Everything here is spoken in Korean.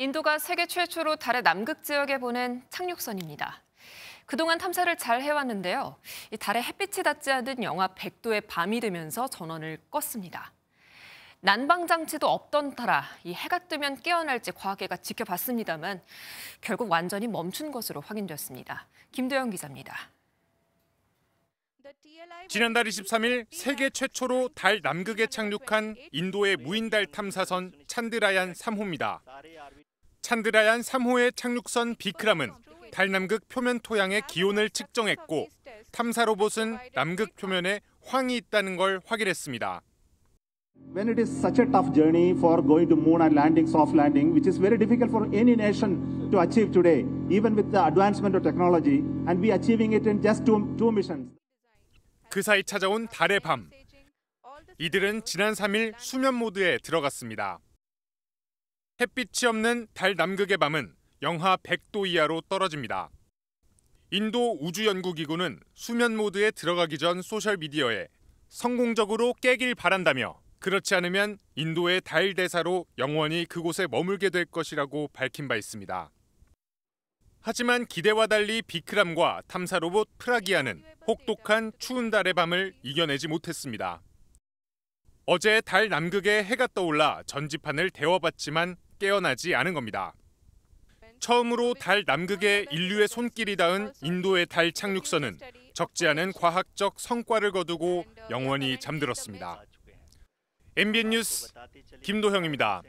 인도가 세계 최초로 달의 남극 지역에 보낸 착륙선입니다. 그동안 탐사를 잘 해왔는데요. 달에 햇빛이 닿지 않는 영하 100도의 밤이 되면서 전원을 껐습니다. 난방 장치도 없던 터라 이 해가 뜨면 깨어날지 과학계가 지켜봤습니다만 결국 완전히 멈춘 것으로 확인됐습니다. 김도영 기자입니다. 지난달 23일 세계 최초로 달 남극에 착륙한 인도의 무인달 탐사선 찬드라얀 3호입니다. 찬드라얀 3호의 착륙선 비크람은 달 남극 표면 토양의 기온을 측정했고 탐사 로봇은 남극 표면에 황이 있다는 걸 확인했습니다. When it is such a tough journey for going to moon and landing, soft landing, which is very difficult for any nation to achieve today, even with the advancement of technology, and we achieving it in just two, two missions. 그 사이 찾아온 달의 밤. 이들은 지난 3일 수면 모드에 들어갔습니다. 햇빛이 없는 달 남극의 밤은 영하 100도 이하로 떨어집니다. 인도 우주연구기구는 수면 모드에 들어가기 전 소셜미디어에 성공적으로 깨길 바란다며 그렇지 않으면 인도의 달 대사로 영원히 그곳에 머물게 될 것이라고 밝힌 바 있습니다. 하지만 기대와 달리 비크람과 탐사 로봇 프라기아는 혹독한 추운 달의 밤을 이겨내지 못했습니다. 어제 달 남극에 해가 떠올라 전지판을 데워봤지만 깨어나지 않은 겁니다. 처음으로 달 남극에 인류의 손길이 닿은 인도의 달 착륙선은 적지 않은 과학적 성과를 거두고 영원히 잠들었습니다. MBN 뉴스 김도형입니다.